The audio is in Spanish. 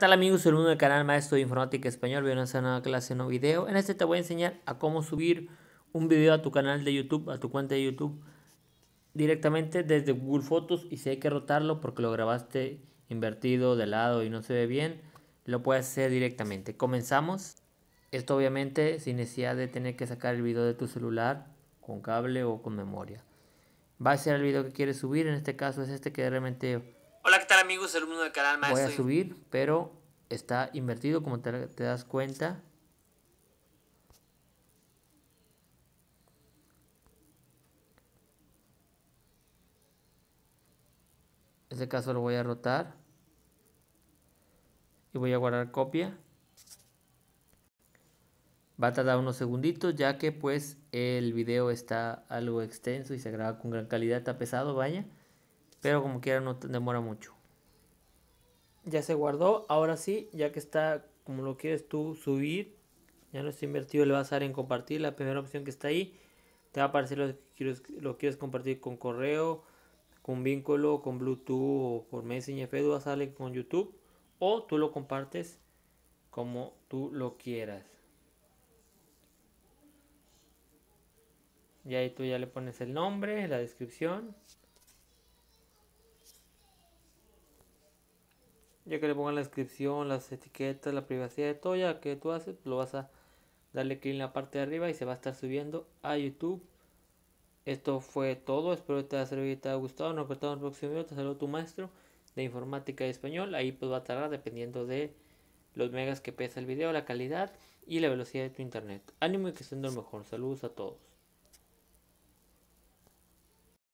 tal amigos? mundo del canal Maestro de Informática Español. Bienvenidos a una una clase, un nuevo video. En este te voy a enseñar a cómo subir un video a tu canal de YouTube, a tu cuenta de YouTube, directamente desde Google Fotos. Y si hay que rotarlo porque lo grabaste invertido, de lado y no se ve bien, lo puedes hacer directamente. Comenzamos. Esto obviamente sin necesidad de tener que sacar el video de tu celular con cable o con memoria. Va a ser el video que quieres subir. En este caso es este que realmente Hola, ¿qué tal amigos? el mundo del canal Maestro. Voy a subir, pero está invertido como te, das cuenta. En este caso lo voy a rotar. Y voy a guardar copia. Va a tardar unos segunditos ya que pues el video está algo extenso y se graba con gran calidad, está pesado, vaya. Pero como quiera no demora mucho. Ya se guardó. Ahora sí, ya que está como lo quieres tú subir. Ya no está invertido. Le vas a dar en compartir. La primera opción que está ahí. Te va a aparecer lo que quieres, lo quieres compartir con correo. Con vínculo. Con Bluetooth. O por Messenger. Facebook. sale a con YouTube. O tú lo compartes como tú lo quieras. Y ahí tú ya le pones el nombre, la descripción. ya que le pongan la descripción, las etiquetas, la privacidad de todo, ya que tú haces, lo vas a darle clic en la parte de arriba y se va a estar subiendo a YouTube. Esto fue todo, espero que te haya servido y te haya gustado. Nos vemos en el próximo video, te saludo tu maestro de informática y español. Ahí pues va a tardar dependiendo de los megas que pesa el video, la calidad y la velocidad de tu internet. Ánimo y que estén lo mejor. Saludos a todos.